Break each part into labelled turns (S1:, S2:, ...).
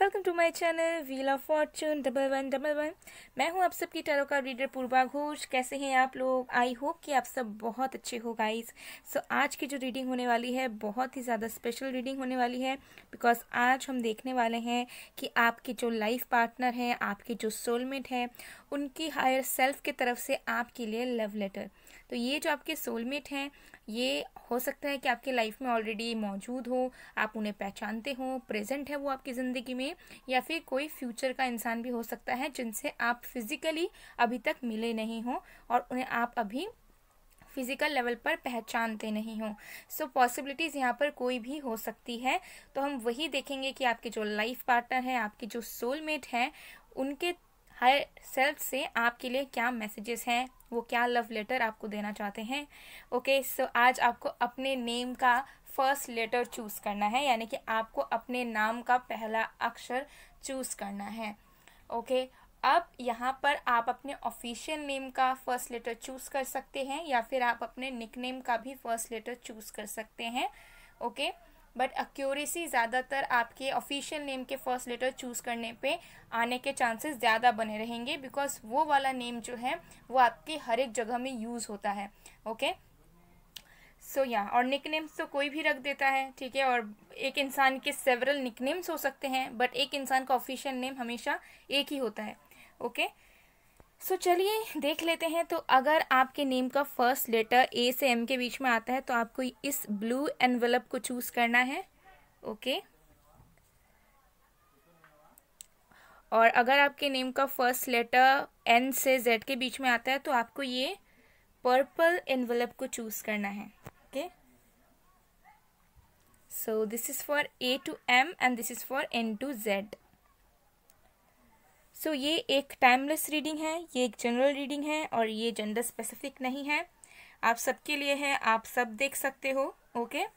S1: Welcome to my channel wheel of fortune double one double one मैं हूं आप सबकी टैरो का रीडर पूर्वा घोष कैसे हैं आप लोग आई होप कि आप सब बहुत अच्छे हो गाइस सो so, आज की जो रीडिंग होने वाली है बहुत ही ज़्यादा स्पेशल रीडिंग होने वाली है बिकॉज आज हम देखने वाले हैं कि आपके जो लाइफ पार्टनर हैं आपके जो सोलमेट हैं उनकी हायर सेल्फ की तरफ से आपके लिए लव लेटर तो ये जो आपके सोलमेट हैं ये हो सकता है कि आपके लाइफ में ऑलरेडी मौजूद हो आप उन्हें पहचानते हो प्रेजेंट है वो आपकी ज़िंदगी में या फिर कोई फ्यूचर का इंसान भी हो सकता है जिनसे आप फिज़िकली अभी तक मिले नहीं हो और उन्हें आप अभी फिज़िकल लेवल पर पहचानते नहीं हों सो पॉसिबिलिटीज़ यहाँ पर कोई भी हो सकती है तो हम वही देखेंगे कि आपके जो लाइफ पार्टनर हैं आपके जो सोलमेट हैं उनके हर सेल्फ से आपके लिए क्या मैसेजेस हैं वो क्या लव लेटर आपको देना चाहते हैं ओके okay, सो so आज आपको अपने नेम का फर्स्ट लेटर चूज़ करना है यानी कि आपको अपने नाम का पहला अक्षर चूज़ करना है ओके okay, अब यहाँ पर आप अपने ऑफिशियल नेम का फर्स्ट लेटर चूज़ कर सकते हैं या फिर आप अपने निक नेम का भी फर्स्ट लेटर चूज़ कर सकते हैं ओके okay? बट एक्यूरेसी ज़्यादातर आपके ऑफिशियल नेम के फर्स्ट लेटर चूज़ करने पे आने के चांसेस ज़्यादा बने रहेंगे बिकॉज वो वाला नेम जो है वो आपके हर एक जगह में यूज़ होता है ओके सो या और निक नेम्स तो कोई भी रख देता है ठीक है और एक इंसान के सेवरल निक नेम्स हो सकते हैं बट एक इंसान का ऑफिशियल नेम हमेशा एक ही होता है ओके okay? सो so, चलिए देख लेते हैं तो अगर आपके नेम का फर्स्ट लेटर ए से एम के बीच में आता है तो आपको इस ब्लू एनवेलप को चूज करना है ओके okay. और अगर आपके नेम का फर्स्ट लेटर एन से जेड के बीच में आता है तो आपको ये पर्पल एनवेलप को चूज करना है okay so this is for A to M and this is for N to Z so so, ये एक टाइमलेस रीडिंग है ये एक जनरल रीडिंग है और ये जेंडर स्पेसिफिक नहीं है आप सबके लिए है आप सब देख सकते हो ओके okay?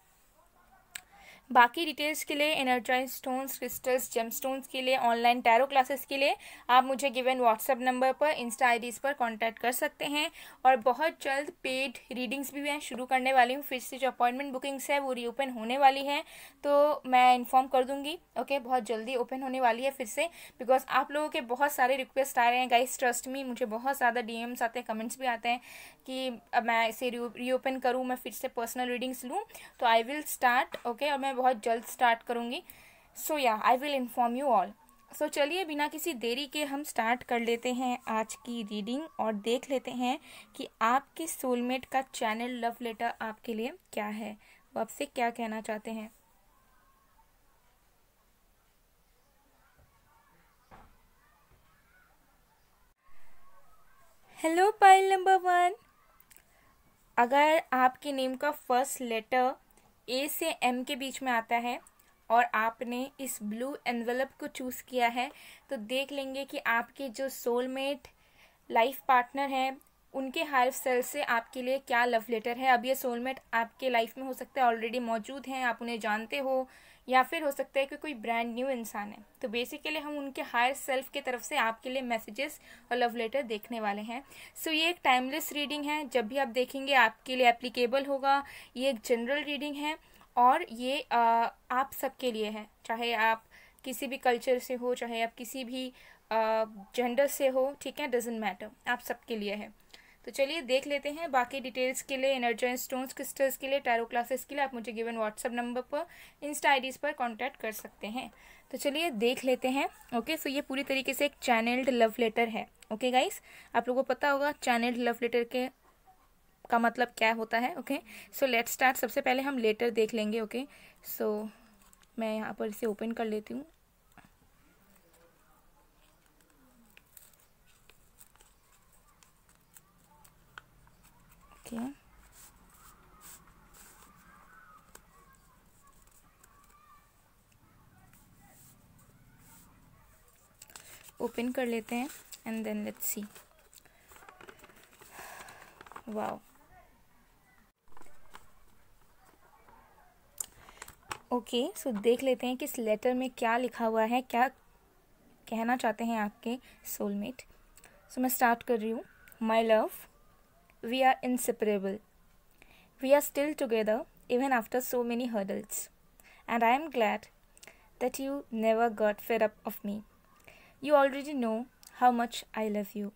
S1: बाकी डिटेल्स के लिए एनर्जाइज स्टोन्स क्रिस्टल्स स्टोन्स के लिए ऑनलाइन टैरो क्लासेस के लिए आप मुझे गिवन व्हाट्सअप नंबर पर इंस्टा आईडीज़ पर कांटेक्ट कर सकते हैं और बहुत जल्द पेड रीडिंग्स भी मैं शुरू करने वाली हूँ फिर से जो अपॉइंटमेंट बुकिंग्स है वो रीओपन होने वाली है तो मैं इन्फॉर्म कर दूँगी ओके बहुत जल्दी ओपन होने वाली है फिर से बिकॉज आप लोगों के बहुत सारे रिक्वेस्ट आ रहे हैं गाइस ट्रस्ट मी मुझे बहुत ज़्यादा डी आते हैं कमेंट्स भी आते हैं कि अब मैं इसे रीओपन करूँ मैं फिर से पर्सनल रीडिंग्स लूँ तो आई विल स्टार्ट ओके और मैं बहुत जल्द स्टार्ट करूँगी सो या I will inform you all so चलिए बिना किसी देरी के हम स्टार्ट कर लेते हैं आज की रीडिंग और देख लेते हैं कि आपके सोलमेट का चैनल लव लेटर आपके लिए क्या है वो आपसे क्या कहना चाहते हैं हेलो पाइल नंबर वन अगर आपके नेम का फर्स्ट लेटर ए से एम के बीच में आता है और आपने इस ब्लू एनवेलप को चूज़ किया है तो देख लेंगे कि आपके जो सोलमेट लाइफ पार्टनर हैं उनके हाइफ सेल से आपके लिए क्या लव लेटर है अब ये सोलमेट आपके लाइफ में हो सकता है ऑलरेडी मौजूद हैं आप उन्हें जानते हो या फिर हो सकता है कि कोई ब्रांड न्यू इंसान है तो बेसिकली हम उनके हायर सेल्फ की तरफ से आपके लिए मैसेजेस और लव लेटर देखने वाले हैं सो so, ये एक टाइमलेस रीडिंग है जब भी आप देखेंगे आपके लिए एप्लीकेबल होगा ये एक जनरल रीडिंग है और ये आ, आप सबके लिए है चाहे आप किसी भी कल्चर से हो चाहे आप किसी भी जेंडर से हो ठीक है डजेंट मैटर आप सबके लिए है तो चलिए देख लेते हैं बाकी डिटेल्स के लिए एनर्जाइन स्टोन्स क्रिस्टल्स के लिए टैरो क्लासेस के लिए आप मुझे गिवन व्हाट्सअप नंबर पर इंस्टा आईडीज़ पर कॉन्टैक्ट कर सकते हैं तो चलिए देख लेते हैं ओके सो ये पूरी तरीके से एक चैनल्ड लव लेटर है ओके गाइस आप लोगों को पता होगा चैनल्ड लव लेटर के का मतलब क्या होता है ओके सो लेट स्टार्ट सबसे पहले हम लेटर देख लेंगे ओके okay? सो so, मैं यहाँ पर इसे ओपन कर लेती हूँ ओके ओपन कर लेते हैं and then let's see wow okay so देख लेते हैं कि इस लेटर में क्या लिखा हुआ है क्या कहना चाहते हैं आपके सोलमेट सो so, मैं स्टार्ट कर रही हूँ my love We are inseparable. We are still together even after so many hurdles. And I am glad that you never got fed up of me. You already know how much I love you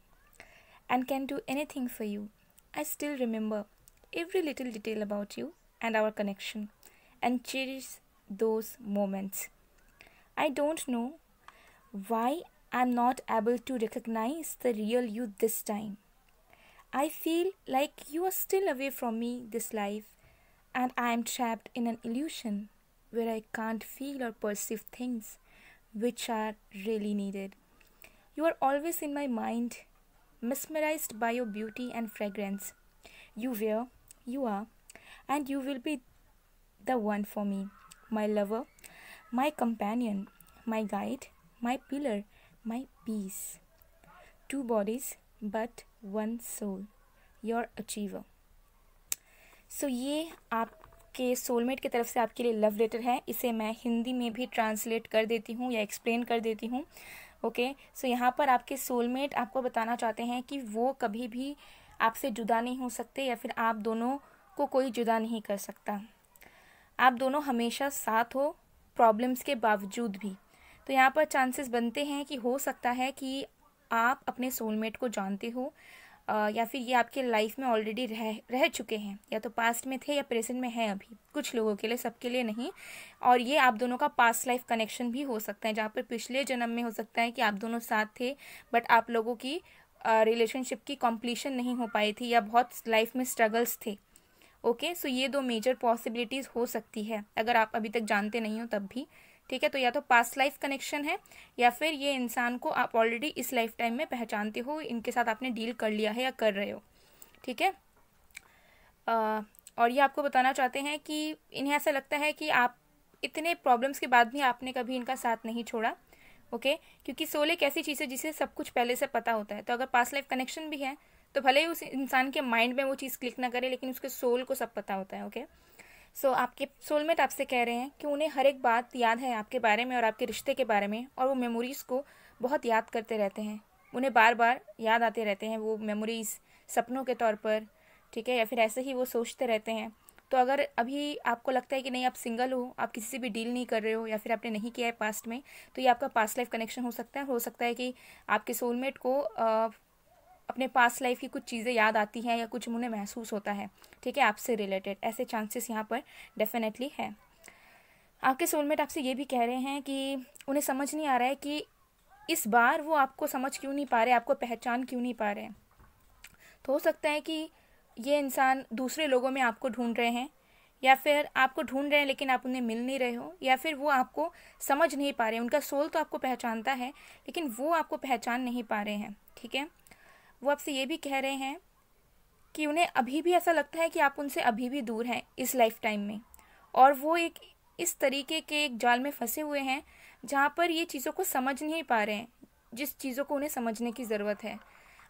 S1: and can do anything for you. I still remember every little detail about you and our connection and cherish those moments. I don't know why I'm not able to recognize the real you this time. I feel like you are still away from me this life, and I am trapped in an illusion where I can't feel or perceive things which are really needed. You are always in my mind, mesmerized by your beauty and fragrance. You were, you are, and you will be the one for me, my lover, my companion, my guide, my pillar, my peace. Two bodies, but one soul your achiever so ये आपके soulmate की तरफ से आपके लिए love letter है इसे मैं हिंदी में भी ट्रांसलेट कर देती हूँ या एक्सप्लेन कर देती हूँ ओके सो यहाँ पर आपके सोलमेट आपको बताना चाहते हैं कि वो कभी भी आपसे जुदा नहीं हो सकते या फिर आप दोनों को कोई जुदा नहीं कर सकता आप दोनों हमेशा साथ हो प्रॉब्लम्स के बावजूद भी तो यहाँ पर चांसेस बनते हैं कि हो सकता है कि आप अपने सोलमेट को जानते हो या फिर ये आपके लाइफ में ऑलरेडी रह रह चुके हैं या तो पास्ट में थे या प्रेजेंट में हैं अभी कुछ लोगों के लिए सबके लिए नहीं और ये आप दोनों का पास्ट लाइफ कनेक्शन भी हो सकता है जहाँ पर पिछले जन्म में हो सकता है कि आप दोनों साथ थे बट आप लोगों की रिलेशनशिप की कॉम्प्लीशन नहीं हो पाई थी या बहुत लाइफ में स्ट्रगल्स थे ओके सो ये दो मेजर पॉसिबिलिटीज़ हो सकती है अगर आप अभी तक जानते नहीं हो तब भी ठीक है तो या तो पास्ट लाइफ कनेक्शन है या फिर ये इंसान को आप ऑलरेडी इस लाइफ टाइम में पहचानते हो इनके साथ आपने डील कर लिया है या कर रहे हो ठीक है और ये आपको बताना चाहते हैं कि इन्हें ऐसा लगता है कि आप इतने प्रॉब्लम्स के बाद भी आपने कभी इनका साथ नहीं छोड़ा ओके okay? क्योंकि सोल एक ऐसी चीज़ है जिसे सब कुछ पहले से पता होता है तो अगर पास्ट लाइफ कनेक्शन भी है तो भले ही उस इंसान के माइंड में वो चीज़ क्लिक ना करे लेकिन उसके सोल को सब पता होता है ओके okay? सो so, आपके सोलमेट आपसे कह रहे हैं कि उन्हें हर एक बात याद है आपके बारे में और आपके रिश्ते के बारे में और वो मेमोरीज़ को बहुत याद करते रहते हैं उन्हें बार बार याद आते रहते हैं वो मेमोरीज़ सपनों के तौर पर ठीक है या फिर ऐसे ही वो सोचते रहते हैं तो अगर अभी आपको लगता है कि नहीं आप सिंगल हो आप किसी से भी डील नहीं कर रहे हो या फिर आपने नहीं किया है पास्ट में तो ये आपका पास्ट लाइफ कनेक्शन हो सकता है हो सकता है कि आपके सोलमेट को आ, अपने पास लाइफ की कुछ चीज़ें याद आती हैं या कुछ उन्हें महसूस होता है ठीक है आपसे रिलेटेड ऐसे चांसेस यहाँ पर डेफिनेटली है आपके सोलमेट आपसे ये भी कह रहे हैं कि उन्हें समझ नहीं आ रहा है कि इस बार वो आपको समझ क्यों नहीं पा रहे आपको पहचान क्यों नहीं पा रहे तो हो सकता है कि ये इंसान दूसरे लोगों में आपको ढूंढ रहे हैं या फिर आपको ढूंढ रहे हैं लेकिन आप उन्हें मिल नहीं रहे हो या फिर वो आपको समझ नहीं पा रहे उनका सोल तो आपको पहचानता है लेकिन वो आपको पहचान नहीं पा रहे हैं ठीक है वो आपसे ये भी कह रहे हैं कि उन्हें अभी भी ऐसा लगता है कि आप उनसे अभी भी दूर हैं इस लाइफ टाइम में और वो एक इस तरीके के एक जाल में फंसे हुए हैं जहाँ पर ये चीज़ों को समझ नहीं पा रहे हैं जिस चीज़ों को उन्हें समझने की ज़रूरत है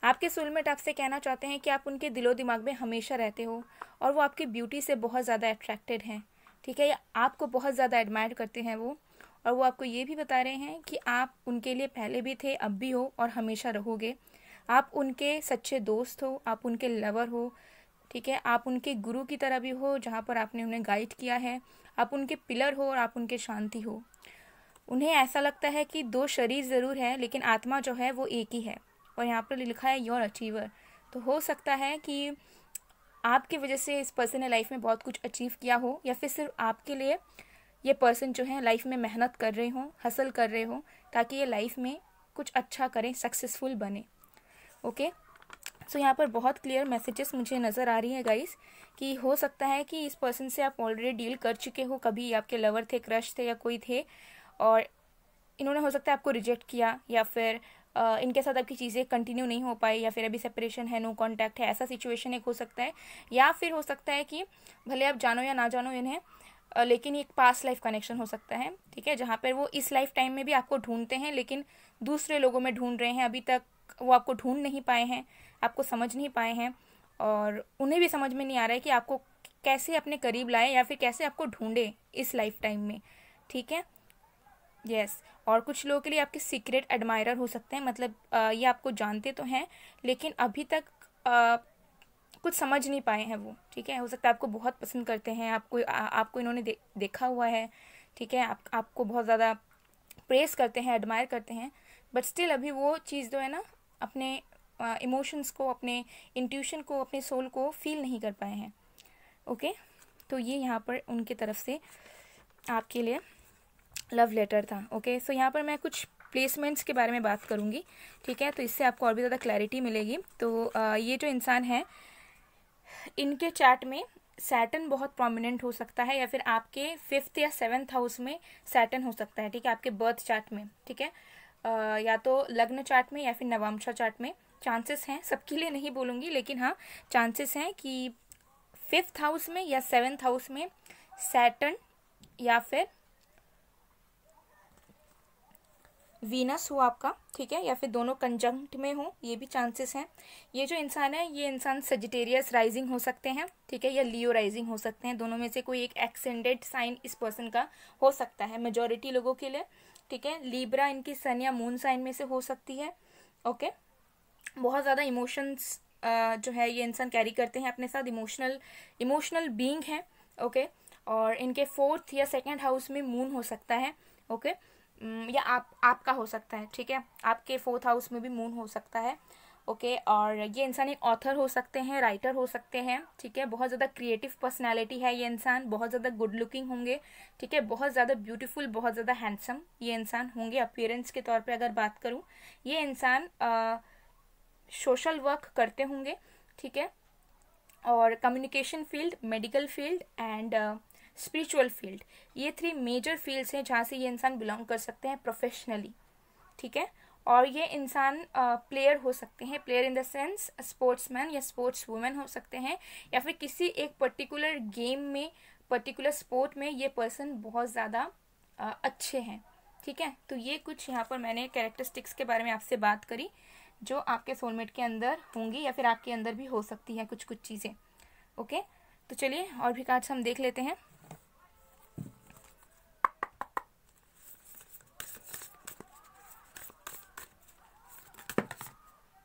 S1: आपके सोलमेट आपसे कहना चाहते हैं कि आप उनके दिलो दिमाग में हमेशा रहते हो और वो आपकी ब्यूटी से बहुत ज़्यादा अट्रैक्टेड हैं ठीक है आपको बहुत ज़्यादा एडमायर करते हैं वो और वो आपको ये भी बता रहे हैं कि आप उनके लिए पहले भी थे अब भी हो और हमेशा रहोगे आप उनके सच्चे दोस्त हो आप उनके लवर हो ठीक है आप उनके गुरु की तरह भी हो जहाँ पर आपने उन्हें गाइड किया है आप उनके पिलर हो और आप उनके शांति हो उन्हें ऐसा लगता है कि दो शरीर ज़रूर है लेकिन आत्मा जो है वो एक ही है और यहाँ पर लिखा है योर अचीवर तो हो सकता है कि आपकी वजह से इस पर्सन ने लाइफ में बहुत कुछ अचीव किया हो या फिर सिर्फ आपके लिए ये पर्सन जो है लाइफ में मेहनत कर रहे हों हसल कर रहे हों ताकि ये लाइफ में कुछ अच्छा करें सक्सेसफुल बने ओके सो यहाँ पर बहुत क्लियर मैसेजेस मुझे नज़र आ रही हैं गाइस कि हो सकता है कि इस पर्सन से आप ऑलरेडी डील कर चुके हो कभी आपके लवर थे क्रश थे या कोई थे और इन्होंने हो सकता है आपको रिजेक्ट किया या फिर आ, इनके साथ आपकी चीज़ें कंटिन्यू नहीं हो पाई या फिर अभी सेपरेशन है नो कॉन्टैक्ट है ऐसा सिचुएशन एक हो सकता है या फिर हो सकता है कि भले आप जानो या ना जानो इन्हें लेकिन एक पास लाइफ कनेक्शन हो सकता है ठीक है जहाँ पर वो इस लाइफ टाइम में भी आपको ढूंढते हैं लेकिन दूसरे लोगों में ढूंढ रहे हैं अभी तक वो आपको ढूंढ नहीं पाए हैं आपको समझ नहीं पाए हैं और उन्हें भी समझ में नहीं आ रहा है कि आपको कैसे अपने करीब लाए या फिर कैसे आपको ढूंढे इस लाइफ टाइम में ठीक है यस yes. और कुछ लोगों के लिए आपके सीक्रेट एडमायरर हो सकते हैं मतलब ये आपको जानते तो हैं लेकिन अभी तक आ, कुछ समझ नहीं पाए हैं वो ठीक है हो सकता है आपको बहुत पसंद करते हैं आपको आ, आपको इन्होंने दे, देखा हुआ है ठीक है आप, आपको बहुत ज़्यादा प्रेस करते हैं एडमायर करते हैं बट स्टिल अभी वो चीज़ जो है ना अपने इमोशंस को अपने इंट्यूशन को अपने सोल को फील नहीं कर पाए हैं ओके तो ये यहाँ पर उनके तरफ से आपके लिए लव लेटर था ओके सो यहाँ पर मैं कुछ प्लेसमेंट्स के बारे में बात करूँगी ठीक है तो इससे आपको और भी ज़्यादा क्लैरिटी मिलेगी तो ये जो इंसान है इनके चार्ट में सैटन बहुत प्रोमिनेंट हो सकता है या फिर आपके फिफ्थ या सेवन्थ हाउस में सैटन हो सकता है ठीक है आपके बर्थ चार्ट में ठीक है या तो लग्न चार्ट में या फिर नवामशा चार्ट में चांसेस हैं सबके लिए नहीं बोलूँगी लेकिन हाँ चांसेस हैं कि फिफ्थ हाउस में या सेवेंथ हाउस में सैटर्न या फिर वीनस हो आपका ठीक है या फिर दोनों कंजंक्ट में हो ये भी चांसेस हैं ये जो इंसान है ये इंसान सजिटेरियस राइजिंग हो सकते हैं ठीक है या लियो राइजिंग हो सकते हैं दोनों में से कोई एक एक्सेंडेड साइन इस पर्सन का हो सकता है मेजोरिटी लोगों के लिए ठीक है लीब्रा इनकी सन या मून साइन में से हो सकती है ओके बहुत ज़्यादा इमोशंस जो है ये इंसान कैरी करते हैं अपने साथ इमोशनल इमोशनल बींग हैं ओके और इनके फोर्थ या सेकेंड हाउस में मून हो सकता है ओके या आप आपका हो सकता है ठीक है आपके फोर्थ हाउस में भी मून हो सकता है ओके और ये इंसान एक ऑथर हो सकते हैं राइटर हो सकते हैं ठीक है बहुत ज़्यादा क्रिएटिव पर्सनैलिटी है ये इंसान बहुत ज़्यादा गुड लुकिंग होंगे ठीक है बहुत ज़्यादा ब्यूटीफुल बहुत ज़्यादा हैंडसम ये इंसान होंगे अपियरेंस के तौर पर अगर बात करूँ ये इंसान सोशल वर्क करते होंगे ठीक है और communication field medical field and spiritual field ये थ्री मेजर फील्ड्स हैं जहाँ से ये इंसान बिलोंग कर सकते हैं प्रोफेशनली ठीक है और ये इंसान प्लेयर हो सकते हैं player in the sense man या स्पोर्ट्स वूमेन हो सकते हैं या फिर किसी एक पर्टिकुलर गेम में पर्टिकुलर स्पोर्ट में ये पर्सन बहुत ज़्यादा अच्छे हैं ठीक है तो ये कुछ यहाँ पर मैंने कैरेक्टरिस्टिक्स के बारे में आपसे बात करी जो आपके सोलमेट के अंदर होंगी या फिर आपके अंदर भी हो सकती है कुछ कुछ चीज़ें ओके तो चलिए और भी कार्ड्स हम देख लेते हैं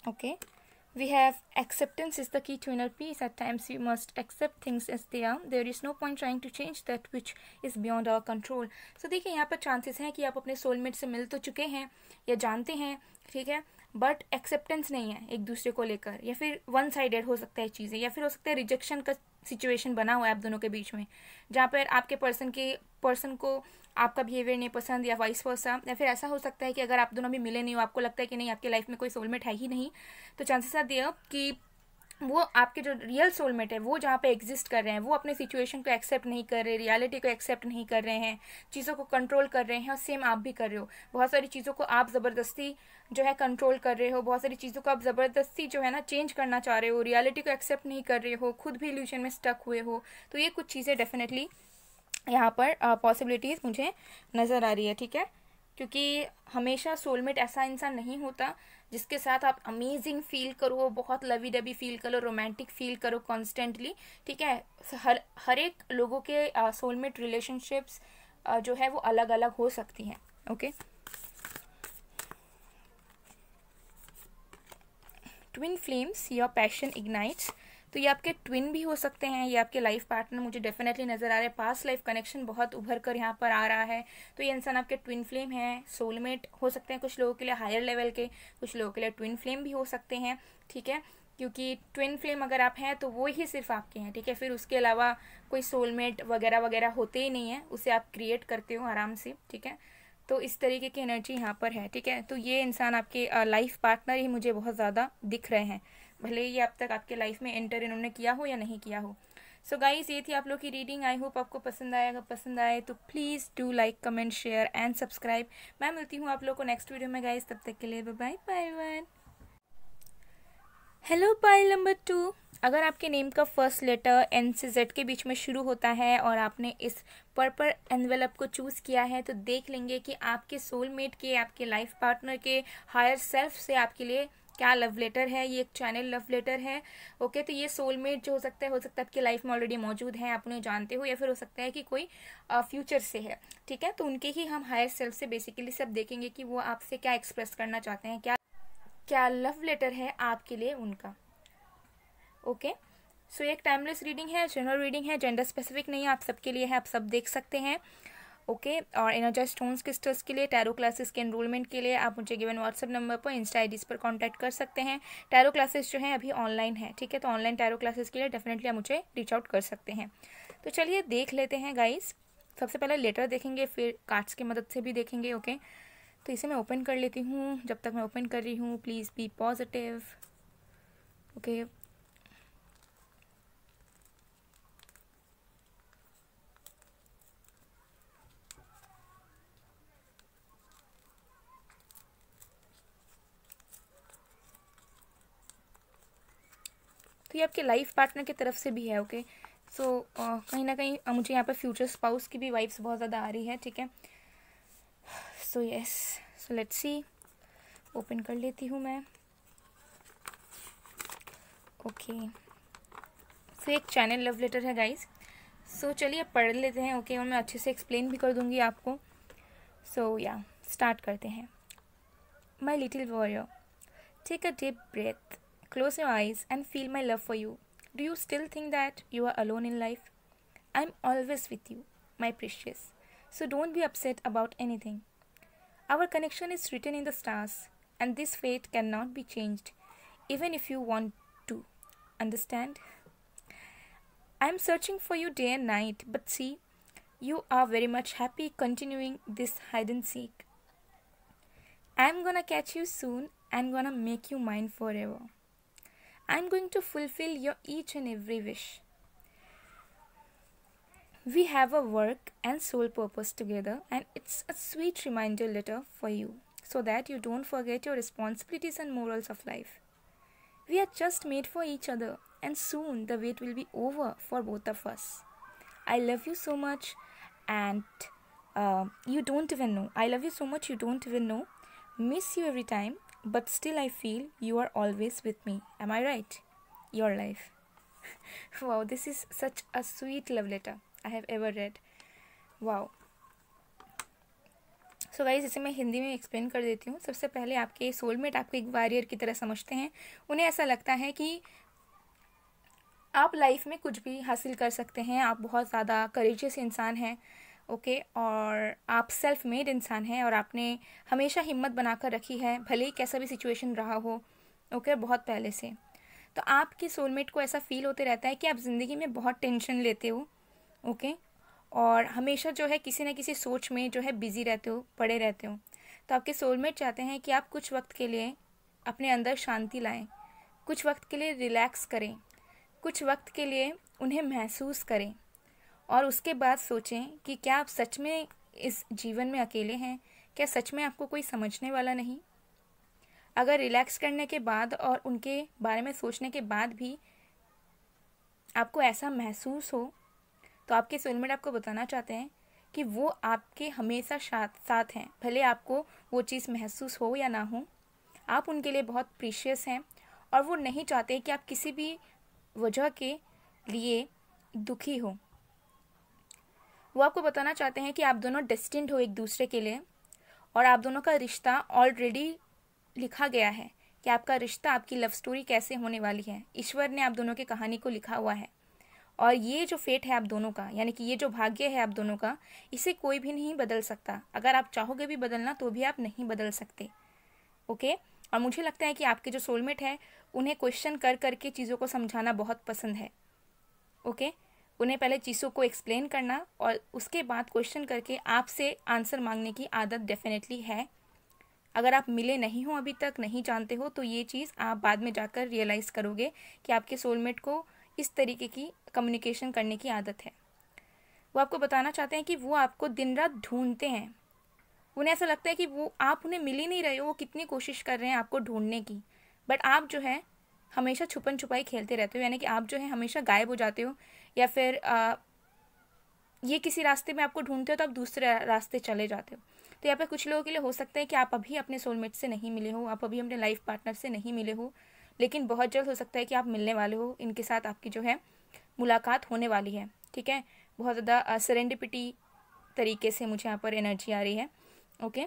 S1: okay we have acceptance is the key to inner peace at times we must accept things as they are there is no point trying to change that which is beyond our control so देखिए यहाँ पर chances हैं कि आप अपने soulmate से मिल तो चुके हैं या जानते हैं ठीक है बट एक्सेप्टेंस नहीं है एक दूसरे को लेकर या फिर वन साइडेड हो सकता है चीज़ें या फिर हो सकता है रिजेक्शन का सिचुएशन बना हुआ है आप दोनों के बीच में जहाँ पर आपके पर्सन के पर्सन को आपका बिहेवियर नहीं पसंद या वाइस वर्सा या फिर ऐसा हो सकता है कि अगर आप दोनों भी मिले नहीं हो आपको लगता है कि नहीं आपके लाइफ में कोई सोलमेट है ही नहीं तो चांसेस आर दियर कि वो आपके जो रियल सोलमेट है वो जहाँ पे एग्जिस्ट कर रहे हैं वो अपने सिचुएशन को एक्सेप्ट नहीं कर रहे रियलिटी को एक्सेप्ट नहीं कर रहे हैं चीज़ों को कंट्रोल कर रहे हैं और सेम आप भी कर रहे हो बहुत सारी चीज़ों को आप ज़बरदस्ती जो है कंट्रोल कर रहे हो बहुत सारी चीज़ों को आप ज़बरदस्ती जो है ना चेंज करना चाह रहे हो रियलिटी को एक्सेप्ट नहीं कर रहे हो खुद भी इल्यूशन में स्टक हुए हो तो ये कुछ चीज़ें डेफिनेटली यहाँ पर पॉसिबिलिटीज़ मुझे नज़र आ रही है ठीक है क्योंकि हमेशा सोलमेट ऐसा इंसान नहीं होता जिसके साथ आप अमेजिंग फील करो बहुत लवी डबी फील करो रोमांटिक फील करो कॉन्स्टेंटली ठीक है हर हर एक लोगों के सोलमेट रिलेशनशिप्स जो है वो अलग अलग हो सकती हैं okay twin flames your passion ignites तो ये आपके ट्विन भी हो सकते हैं ये आपके लाइफ पार्टनर मुझे डेफिनेटली नज़र आ रहे हैं पास्ट लाइफ कनेक्शन बहुत उभर कर यहाँ पर आ रहा है तो ये इंसान आपके ट्विन फ्लेम है सोलमेट हो सकते हैं कुछ लोगों के लिए हायर लेवल के कुछ लोगों के लिए ट्विन फ्लेम भी हो सकते हैं ठीक है क्योंकि ट्विन फ्लेम अगर आप हैं तो वो ही सिर्फ आपके हैं ठीक है फिर उसके अलावा कोई सोलमेट वगैरह वगैरह होते ही नहीं है उसे आप क्रिएट करते हो आराम से ठीक है तो इस तरीके की एनर्जी यहाँ पर है ठीक है तो ये इंसान आपके लाइफ पार्टनर ही मुझे बहुत ज़्यादा दिख रहे हैं भले ही अब तक आपके लाइफ में एंटर इन्होंने किया हो या नहीं किया हो सो so गाइज ये थी आप लोग की रीडिंग आई होप आपको पसंद आया अगर पसंद आए तो please do like comment share and subscribe मैं मिलती हूँ आप लोग को नेक्स्ट वीडियो में गाइज तब तक के लिए bye bye one hello pile number two अगर आपके नेम का फर्स्ट लेटर एन से जेड के बीच में शुरू होता है और आपने इस पर्पल एनवेलप को चूज़ किया है तो देख लेंगे कि आपके सोलमेट के आपके लाइफ पार्टनर के हायर सेल्फ से आपके लिए क्या लव लेटर है ये एक चैनल लव लेटर है ओके तो ये सोलमेट जो हो सकता है हो सकता है आपकी लाइफ में ऑलरेडी मौजूद है आप उन्हें जानते हो या फिर हो सकता है कि कोई फ्यूचर से है ठीक है तो उनके ही हम हायर सेल्फ से बेसिकली सब देखेंगे कि वो आपसे क्या एक्सप्रेस करना चाहते हैं क्या क्या लव लेटर है आपके लिए उनका ओके सो so, एक टाइमलेस रीडिंग है जनरल रीडिंग है जेंडर स्पेसिफिक नहीं है आप सबके लिए है आप सब देख सकते हैं ओके और एनर्जाइज स्टोन्स क्रिस्टल्स के लिए टैरो क्लासेस के एनरोलमेंट के लिए आप मुझे गिवन व्हाट्सअप नंबर पर इंस्टा आई पर कॉन्टैक्ट कर सकते हैं टैरो क्लासेस जो है अभी ऑनलाइन है ठीक है तो ऑनलाइन टैरो क्लासेस के लिए डेफिनेटली आप मुझे रीच आउट कर सकते हैं तो चलिए देख लेते हैं गाइस सबसे पहले लेटर देखेंगे फिर कार्ड्स की मदद से भी देखेंगे ओके okay? तो इसे मैं ओपन कर लेती हूँ जब तक मैं ओपन कर रही हूँ प्लीज़ बी पॉजिटिव ओके ये आपके लाइफ पार्टनर की तरफ से भी है ओके सो so, uh, कहीं ना कहीं मुझे यहाँ पर फ्यूचर स्पाउस की भी वाइब्स बहुत ज़्यादा आ रही है ठीक है so yes so let's see open कर लेती हूँ मैं ओके सो एक चैनल लव लेटर है गाइज सो so, चलिए पढ़ लेते हैं ओके okay, और मैं अच्छे से एक्सप्लेन भी कर दूँगी आपको सो या स्टार्ट करते हैं my little warrior take a deep breath Close your eyes and feel my love for you. Do you still think that you are alone in life? I'm always with you, my precious. So don't be upset about anything. Our connection is written in the stars, and this fate cannot be changed, even if you want to. Understand? I'm searching for you day and night, but see, you are very much happy continuing this hide and seek. I'm gonna catch you soon and gonna make you mine forever. I'm going to fulfill your each and every wish. We have a work and soul purpose together, and it's a sweet reminder letter for you so that you don't forget your responsibilities and morals of life. We are just made for each other, and soon the wait will be over for both of us. I love you so much, and uh, you don't even know. I love you so much, you don't even know. Miss you every time. but still I feel you are always with me. Am I right? Your life. wow, this is such a sweet love letter I have ever read. Wow. So guys इसे मैं हिंदी में explain कर देती हूँ सबसे पहले आपके soulmate आपको एक वॉरियर की तरह समझते हैं उन्हें ऐसा लगता है कि आप लाइफ में कुछ भी हासिल कर सकते हैं आप बहुत ज़्यादा करेजियस इंसान हैं ओके okay, और आप सेल्फ मेड इंसान हैं और आपने हमेशा हिम्मत बनाकर रखी है भले ही कैसा भी सिचुएशन रहा हो ओके okay, बहुत पहले से तो आपके सोलमेट को ऐसा फील होते रहता है कि आप ज़िंदगी में बहुत टेंशन लेते हो ओके okay? और हमेशा जो है किसी न किसी सोच में जो है बिज़ी रहते हो पड़े रहते हो तो आपके सोलमेट चाहते हैं कि आप कुछ वक्त के लिए अपने अंदर शांति लाएं कुछ वक्त के लिए रिलैक्स करें कुछ वक्त के लिए उन्हें महसूस करें और उसके बाद सोचें कि क्या आप सच में इस जीवन में अकेले हैं क्या सच में आपको कोई समझने वाला नहीं अगर रिलैक्स करने के बाद और उनके बारे में सोचने के बाद भी आपको ऐसा महसूस हो तो आपके सोलमेट आपको बताना चाहते हैं कि वो आपके हमेशा साथ हैं भले आपको वो चीज़ महसूस हो या ना हो आप उनके लिए बहुत प्रीशियस हैं और वो नहीं चाहते कि आप किसी भी वजह के लिए दुखी हो वो आपको बताना चाहते हैं कि आप दोनों डिस्टिंट हो एक दूसरे के लिए और आप दोनों का रिश्ता ऑलरेडी लिखा गया है कि आपका रिश्ता आपकी लव स्टोरी कैसे होने वाली है ईश्वर ने आप दोनों की कहानी को लिखा हुआ है और ये जो फेट है आप दोनों का यानी कि ये जो भाग्य है आप दोनों का इसे कोई भी नहीं बदल सकता अगर आप चाहोगे भी बदलना तो भी आप नहीं बदल सकते ओके और मुझे लगता है कि आपके जो सोलमेट है उन्हें क्वेश्चन कर करके चीज़ों को समझाना बहुत पसंद है ओके उन्हें पहले चीज़ों को एक्सप्लेन करना और उसके बाद क्वेश्चन करके आपसे आंसर मांगने की आदत डेफिनेटली है अगर आप मिले नहीं हो अभी तक नहीं जानते हो तो ये चीज़ आप बाद में जाकर रियलाइज़ करोगे कि आपके सोलमेट को इस तरीके की कम्युनिकेशन करने की आदत है वो आपको बताना चाहते हैं कि वो आपको दिन रात ढूंढते हैं उन्हें ऐसा लगता है कि वो आप उन्हें मिल ही नहीं रहे हो वो कितनी कोशिश कर रहे हैं आपको ढूंढने की बट आप जो है हमेशा छुपन छुपाई खेलते रहते हो यानी कि आप जो है हमेशा गायब हो जाते हो या फिर आ, ये किसी रास्ते में आपको ढूंढते हो तो आप दूसरे रास्ते चले जाते हो तो यहाँ पे कुछ लोगों के लिए हो सकता है कि आप अभी अपने सोलमेट से नहीं मिले हो आप अभी अपने लाइफ पार्टनर से नहीं मिले हो लेकिन बहुत जल्द हो सकता है कि आप मिलने वाले हो इनके साथ आपकी जो है मुलाकात होने वाली है ठीक है बहुत ज़्यादा सरेंडिपिटी तरीके से मुझे यहाँ पर एनर्जी आ रही है ओके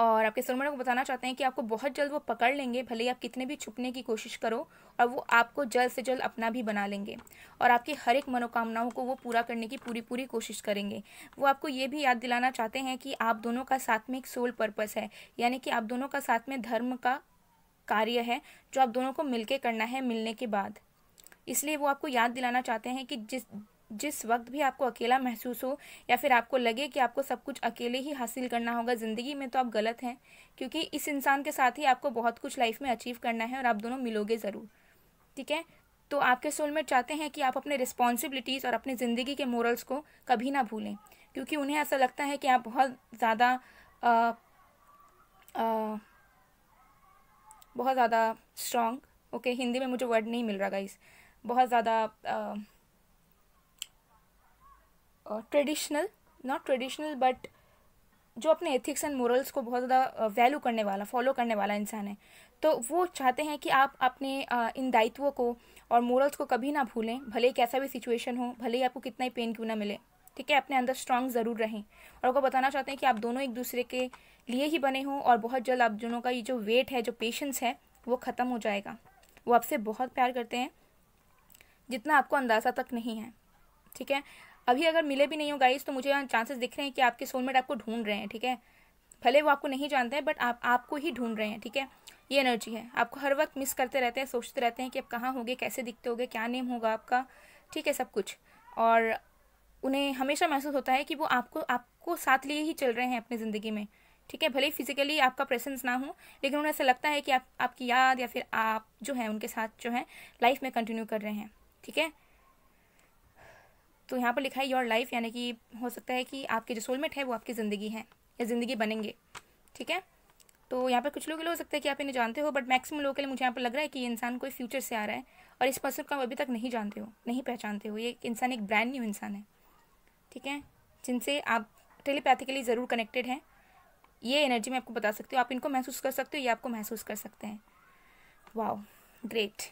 S1: और आपके सुरमणों को बताना चाहते हैं कि आपको बहुत जल्द वो पकड़ लेंगे भले ही आप कितने भी छुपने की कोशिश करो और वो आपको जल्द से जल्द अपना भी बना लेंगे और आपकी हर एक मनोकामनाओं को वो पूरा करने की पूरी पूरी कोशिश करेंगे वो आपको ये भी याद दिलाना चाहते हैं कि आप दोनों का साथ में एक सोल पर्पस है यानी कि आप दोनों का साथ में धर्म का कार्य है जो आप दोनों को मिलके करना है मिलने के बाद इसलिए वो आपको याद दिलाना चाहते हैं कि जिस जिस वक्त भी आपको अकेला महसूस हो या फिर आपको लगे कि आपको सब कुछ अकेले ही हासिल करना होगा ज़िंदगी में तो आप गलत हैं क्योंकि इस इंसान के साथ ही आपको बहुत कुछ लाइफ में अचीव करना है और आप दोनों मिलोगे ज़रूर ठीक है तो आपके सोलमेट चाहते हैं कि आप अपने रिस्पॉन्सिबिलिटीज़ और अपनी ज़िंदगी के मोरल्स को कभी ना भूलें क्योंकि उन्हें ऐसा लगता है कि आप बहुत ज़्यादा बहुत ज़्यादा स्ट्रॉन्ग ओके हिंदी में मुझे वर्ड नहीं मिल रहा गाइस बहुत ज़्यादा ट्रेडिशनल नॉट ट्रेडिशनल बट जो अपने एथिक्स एंड मोरल्स को बहुत ज़्यादा वैल्यू uh, करने वाला फॉलो करने वाला इंसान है तो वो चाहते हैं कि आप अपने uh, इन दायित्वों को और मोरल्स को कभी ना भूलें भले ही कैसा भी सिचुएशन हो भले ही आपको कितना ही पेन क्यों ना मिले ठीक है अपने अंदर स्ट्रांग ज़रूर रहें और आपको बताना चाहते हैं कि आप दोनों एक दूसरे के लिए ही बने हों और बहुत जल्द आप दोनों का ये जो वेट है जो पेशेंस है वो ख़त्म हो जाएगा वो आपसे बहुत प्यार करते हैं जितना आपको अंदाज़ा तक नहीं है ठीक है अभी अगर मिले भी नहीं हो गाइस तो मुझे चांसेस दिख रहे हैं कि आपके सोलमेट आपको ढूंढ रहे हैं ठीक है भले वो आपको नहीं जानते हैं बट आप आपको ही ढूंढ रहे हैं ठीक है ये एनर्जी है आपको हर वक्त मिस करते रहते हैं सोचते रहते हैं कि आप कहाँ होंगे कैसे दिखते होंगे क्या नेम होगा आपका ठीक है सब कुछ और उन्हें हमेशा महसूस होता है कि वो आपको आपको साथ लिए ही चल रहे हैं अपनी ज़िंदगी में ठीक है भले फिजिकली आपका प्रेजेंस ना हो लेकिन उन्हें ऐसा लगता है कि आप आपकी याद या फिर आप जो हैं उनके साथ जो है लाइफ में कंटिन्यू कर रहे हैं ठीक है तो यहाँ पर लिखा है योर लाइफ यानी कि हो सकता है कि आपके जो सोलमेट है वो आपकी ज़िंदगी है या ज़िंदगी बनेंगे ठीक है तो यहाँ पर कुछ लोग हो सकता है कि आप इन्हें जानते हो बट मैक्सिमम लोगों के लिए मुझे यहाँ पर लग रहा है कि ये इंसान कोई फ्यूचर से आ रहा है और इस पर्सन को आप अभी तक नहीं जानते हो नहीं पहचानते हो ये इंसान एक ब्रांड न्यू इंसान है ठीक है जिनसे आप टेलीपैथिकली ज़रूर कनेक्टेड हैं ये एनर्जी मैं आपको बता सकती हूँ आप इनको महसूस कर सकते हो ये आपको महसूस कर सकते हैं वाओ ग्रेट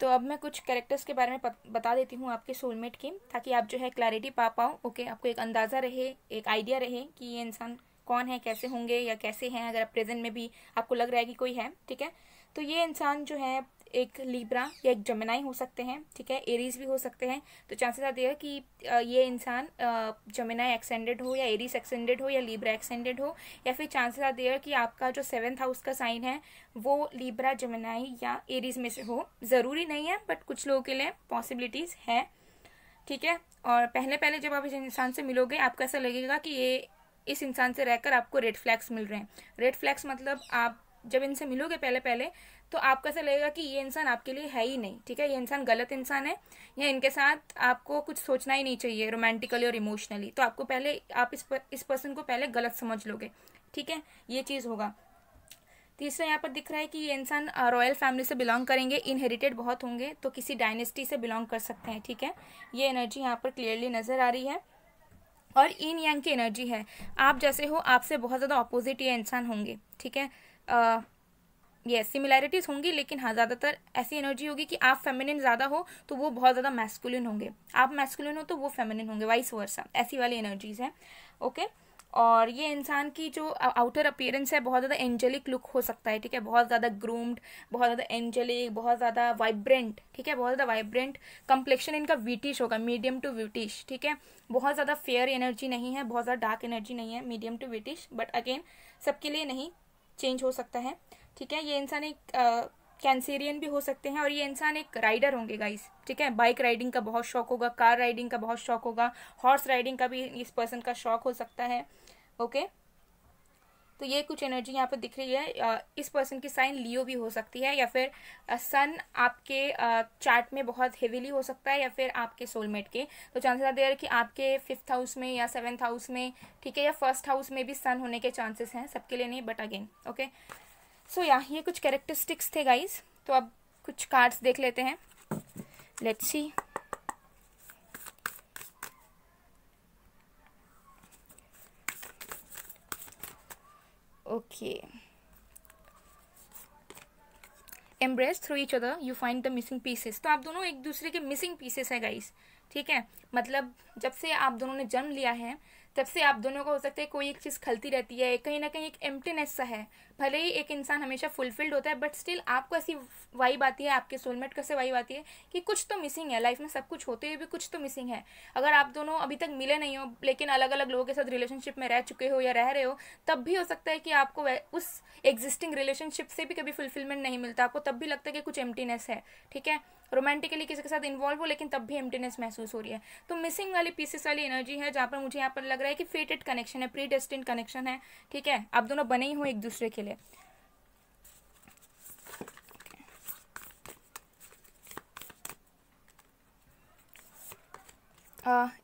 S1: तो अब मैं कुछ कैरेक्टर्स के बारे में बता देती हूँ आपके सोलमेट की ताकि आप जो है क्लैरिटी पा पाओ ओके आपको एक अंदाज़ा रहे एक आइडिया रहे कि ये इंसान कौन है कैसे होंगे या कैसे हैं अगर आप प्रेजेंट में भी आपको लग रहा है कि कोई है ठीक है तो ये इंसान जो है एक लीब्रा या एक जमेनाई हो सकते हैं ठीक है एरीज भी हो सकते हैं तो चांसेस आते हैं कि ये इंसान जमेनाई एक्सटेंडेड हो या एरीज एक्सटेंडेड हो या लीब्रा एक्सटेंडेड हो या फिर चांसेस आते हैं कि आपका जो सेवन्थ हाउस का साइन है वो लीब्रा जमेनाई या एरीज में से हो ज़रूरी नहीं है बट कुछ लोगों के लिए पॉसिबिलिटीज़ है ठीक है और पहले पहले जब आप इस इंसान से मिलोगे आपको ऐसा लगेगा कि ये इस इंसान से रहकर आपको रेड फ्लैग्स मिल रहे हैं रेड फ्लैग्स मतलब आप जब इनसे मिलोगे पहले पहले तो आपको ऐसा लगेगा कि ये इंसान आपके लिए है ही नहीं ठीक है ये इंसान गलत इंसान है या इनके साथ आपको कुछ सोचना ही नहीं चाहिए रोमांटिकली और इमोशनली तो आपको पहले आप इस पर, इस पर्सन को पहले गलत समझ लोगे ठीक है ये चीज़ होगा तीसरा यहाँ पर दिख रहा है कि ये इंसान रॉयल फैमिली से बिलोंग करेंगे इनहेरिटेड बहुत होंगे तो किसी डायनेस्टी से बिलोंग कर सकते हैं ठीक है ये एनर्जी यहाँ पर क्लियरली नज़र आ रही है और इन यंग की एनर्जी है आप जैसे हो आपसे बहुत ज़्यादा ऑपोजिट ये इंसान होंगे ठीक है ये सिमिलैरिटीज़ होंगी लेकिन हाँ ज़्यादातर ऐसी एनर्जी होगी कि आप फेमिनिन ज़्यादा हो तो वो बहुत ज़्यादा मैस्कुलिन होंगे आप मैस्कुलिन हो तो वो फेमिनिन होंगे वाइस वर्सा ऐसी वाली एनर्जीज़ हैं ओके और ये इंसान की जो आउटर अपियरेंस है बहुत ज़्यादा एंजेलिक लुक हो सकता है ठीक है बहुत ज़्यादा ग्रूम्ड बहुत ज़्यादा एंजेलिक बहुत ज़्यादा वाइब्रेंट ठीक है बहुत ज़्यादा वाइब्रेंट कम्प्लेक्शन इनका व्यूटिश होगा मीडियम टू व्यूटिश ठीक है बहुत ज़्यादा फेयर एनर्जी नहीं है बहुत ज़्यादा डार्क एनर्जी नहीं है मीडियम टू व्यूटिश बट अगेन सबके लिए नहीं चेंज हो सकता है ठीक है ये इंसान एक कैंसेरियन भी हो सकते हैं और ये इंसान एक राइडर होंगे गाइस ठीक है बाइक राइडिंग का बहुत शौक होगा कार राइडिंग का बहुत शौक होगा हॉर्स राइडिंग का भी इस पर्सन का शौक हो सकता है ओके okay? तो ये कुछ एनर्जी यहाँ पर दिख रही है इस पर्सन की साइन लियो भी हो सकती है या फिर सन आपके चार्ट में बहुत हेवीली हो सकता है या फिर आपके सोलमेट के तो चांसेस आर देयर कि आपके फिफ्थ हाउस में या सेवन्थ हाउस में ठीक है या फर्स्ट हाउस में भी सन होने के चांसेस हैं सबके लिए नहीं बट अगेन ओके सो या ये कुछ कैरेक्टरिस्टिक्स थे गाइज तो अब कुछ कार्ड्स देख लेते हैं let's see okay embrace through each other you find the missing pieces तो आप दोनों एक दूसरे के मिसिंग पीसेस है गाइस ठीक है मतलब जब से आप दोनों ने जन्म लिया है तब से आप दोनों को हो सकता है कोई एक चीज़ खलती रहती है कहीं ना कहीं एक एम्प्टीनेस सा है भले ही एक इंसान हमेशा फुलफिल्ड होता है बट स्टिल आपको ऐसी वाइब आती है आपके सोलमेट कैसे वाइब आती है कि कुछ तो मिसिंग है लाइफ में सब कुछ होते हुए भी कुछ तो मिसिंग है अगर आप दोनों अभी तक मिले नहीं हो लेकिन अलग अलग लोगों के साथ रिलेशनशिप में रह चुके हो या रह रहे हो तब भी हो सकता है कि आपको उस एग्जिस्टिंग रिलेशनशिप से भी कभी फुलफिलमेंट नहीं मिलता आपको तब भी लगता है कि कुछ एम्प्टीनेस है ठीक है रोमांटिकली किसी के साथ इन्वॉल्व हो लेकिन तब भी एम्प्टीनेस महसूस हो रही है तो मिसिंग वाली पीसेस वाली एनर्जी है जहाँ पर मुझे यहाँ पर लग रहा है रहा है कि फेटेड कनेक्शन है प्रीडेस्टिन कनेक्शन है ठीक है आप दोनों बने ही हो एक दूसरे के लिए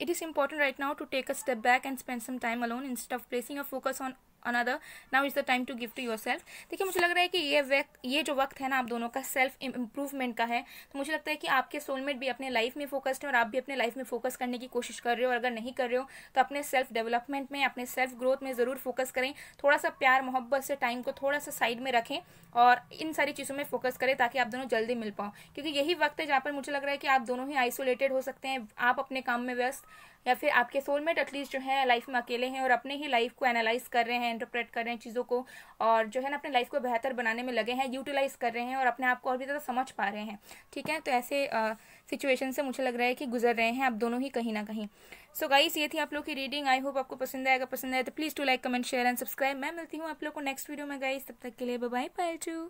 S1: it is important right now to take a step back and spend some time alone instead of placing a focus on another now is the time to give to yourself देखिए मुझे लग रहा है कि ये वक्त ये जो वक्त है ना आप दोनों का सेल्फ इम्प्रूवमेंट का है तो मुझे लगता है कि आपके सोलमेट भी अपने लाइफ में फोकस्ड हैं और आप भी अपने लाइफ में फोकस करने की कोशिश कर रहे हो और अगर नहीं कर रहे हो तो अपने सेल्फ डेवलपमेंट में अपने सेल्फ ग्रोथ में ज़रूर फोकस करें थोड़ा सा प्यार मोहब्बत से टाइम को थोड़ा सा साइड में रखें और इन सारी चीज़ों में फोकस करें ताकि आप दोनों जल्दी मिल पाओ क्योंकि यही वक्त है जहाँ पर मुझे लग रहा है कि आप दोनों ही आइसोलेटेड हो सकते हैं आप अपने काम में व्यस्त या फिर आपके सोलमेट एटलीस्ट जो है लाइफ में अकेले हैं और अपने ही लाइफ को एनालाइज कर रहे हैं इंटरप्रेट कर रहे हैं चीज़ों को और जो है ना अपने लाइफ को बेहतर बनाने में लगे हैं यूटिलाइज कर रहे हैं और अपने आप को और भी ज़्यादा समझ पा रहे हैं ठीक है तो ऐसे सिचुएशन से मुझे लग रहा है कि गुजर रहे हैं आप दोनों ही कहीं ना कहीं सो so गाइस ये थी आप लोग की रीडिंग आई होप आपको पसंद आएगा पसंद आए तो please to like comment share and subscribe मैं मिलती हूँ आप लोग को नेक्स्ट वीडियो में गाइस तब तक के लिए बाय बाय टू